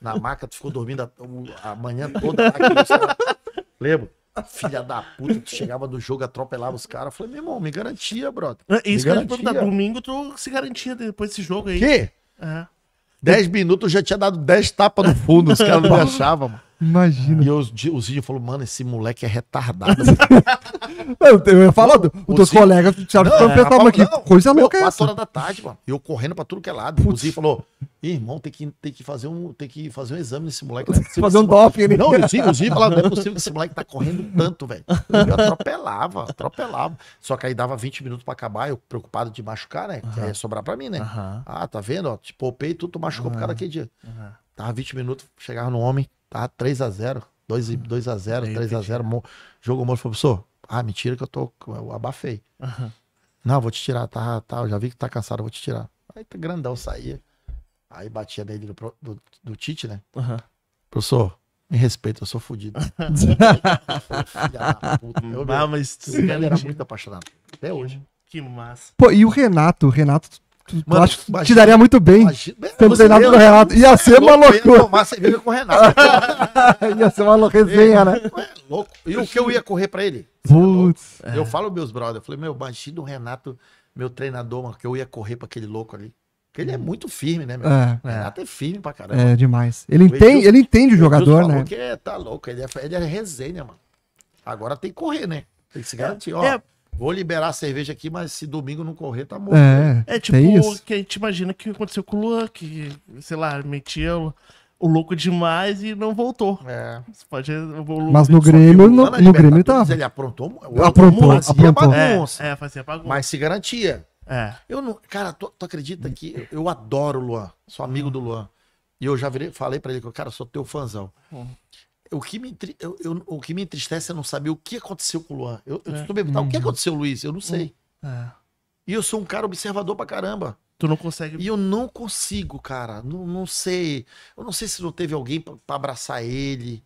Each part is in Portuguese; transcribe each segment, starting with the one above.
na maca, tu ficou dormindo a, a manhã toda. Lembro? Filha da puta, tu chegava do jogo, atropelava os caras. Falei, meu irmão, me garantia, brother. Me Isso me que eu domingo tu se garantia depois desse jogo aí. Que? Uhum. É. Dez minutos eu já tinha dado dez tapas no fundo, os caras não me achavam, mano. Imagina. E os, o Zinho falou, mano, esse moleque é retardado. eu, eu ia falar, os teus colegas te Thiago, que aqui. coisa louca. é essa. horas da tarde, mano. Eu correndo pra tudo que é lado. Putz. O Zinho falou, Irmão, tem que, tem, que fazer um, tem que fazer um exame nesse moleque. Né? Fazer um doping. Moleque... Não, eu digo, eu não é possível que esse moleque tá correndo tanto, velho. Eu atropelava, atropelava. Só que aí dava 20 minutos para acabar, eu preocupado de machucar, né? Uhum. Ia sobrar para mim, né? Uhum. Ah, tá vendo? Ó, te poupei, tu, tu machucou uhum. por causa daquele dia. Uhum. Tava 20 minutos, chegava no homem, tava 3x0, 2x0, 3x0. Jogo morto, professor. Ah, mentira que eu tô. Eu abafei. Não, vou te tirar, tá, tá. Eu já vi que tá cansado, eu vou te tirar. Aí tá grandão, saía. Aí batia nele do, do, do Tite, né? Uhum. Professor, me respeita, eu sou fodido. eu, ah, mas tu... era muito apaixonado. Até hoje. Que massa. Pô, e o Renato? O Renato, tu, Mano, acho que imagina, te daria muito bem. Tendo pelo Renato do Renato. Ia ser uma loucura. Ia com o Renato. ia ser uma resenha, né? É, é louco. E o que eu ia correr pra ele? É Putz. É. Eu falo meus brothers. eu falei, meu, imagina do Renato, meu treinador, que eu ia correr pra aquele louco ali. Porque ele é uhum. muito firme, né, meu? É. O Renato é, é. é firme pra caramba. É, demais. Ele, entende, Edilson, ele entende o jogador, né? Porque é, tá louco, ele é, ele é resenha, mano. Agora tem que correr, né? Tem que se garantir, é, ó. É... Vou liberar a cerveja aqui, mas se domingo não correr, tá morto. É, é tipo o que a gente imagina que aconteceu com o Luan, que, sei lá, metia o, o louco demais e não voltou. É. Pode, mas no Grêmio, no, no Grêmio tava. Ele aprontou, aprontou, aprontou, aprontou. Fazia bagunça, é, fazia bagunça. Mas se garantia. É. Eu não, cara, tu, tu acredita que hum. eu, adoro o Luan, sou amigo do Luan. E eu já virei, falei para ele que, cara, sou teu fãzão. Uhum. O, que me, eu, eu, o que me entristece é não saber o que aconteceu com o Luan. Eu, eu é. perguntando o que uhum. aconteceu, Luiz? Eu não uhum. sei. É. E eu sou um cara observador pra caramba. Tu não consegue. E eu não consigo, cara. Não, não sei. Eu não sei se não teve alguém para abraçar ele.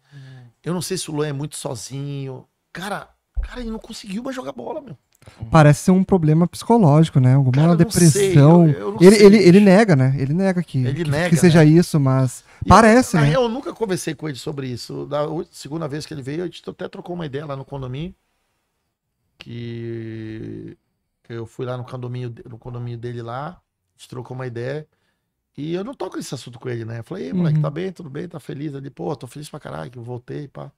Eu não sei se o Luan é muito sozinho. Cara, cara, ele não conseguiu mais jogar bola, meu parece ser um problema psicológico, né? Alguma Cara, depressão. Sei, eu, eu ele, ele, ele, nega, né? Ele nega que, ele que, nega, que seja né? isso, mas e parece, eu, né? Eu nunca conversei com ele sobre isso. Da segunda vez que ele veio, a gente até trocou uma ideia lá no condomínio. Que eu fui lá no condomínio, no condomínio dele lá, a gente trocou uma ideia. E eu não toco esse assunto com ele, né? Eu falei, moleque, tá uhum. tá bem, tudo bem, tá feliz ali. Pô, tô feliz pra caralho que eu voltei, pá.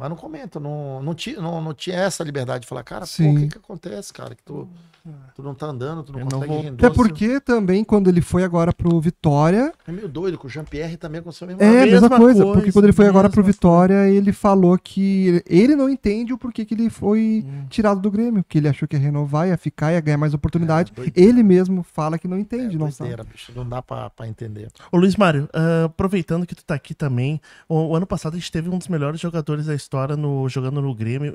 Mas não comenta, não, não, tinha, não, não tinha essa liberdade de falar, cara, Sim. pô, o que, que acontece, cara? Que tu, é. tu não tá andando, tu não eu consegue não vou... render. Até porque também, quando ele foi agora pro Vitória. É meio doido, com o Jean-Pierre também aconteceu a mesma, é, mesma, mesma coisa, coisa, Porque quando ele foi agora pro Vitória, coisa. ele falou que ele não entende o porquê que ele foi hum. tirado do Grêmio, que ele achou que ia renovar, ia ficar, ia ganhar mais oportunidade. É, ele mesmo fala que não entende, é, não doideira, sabe. Bicho, não dá pra, pra entender. Ô Luiz Mário, uh, aproveitando que tu tá aqui também, o, o ano passado a gente teve um dos melhores jogadores da história estoura no, jogando no Grêmio.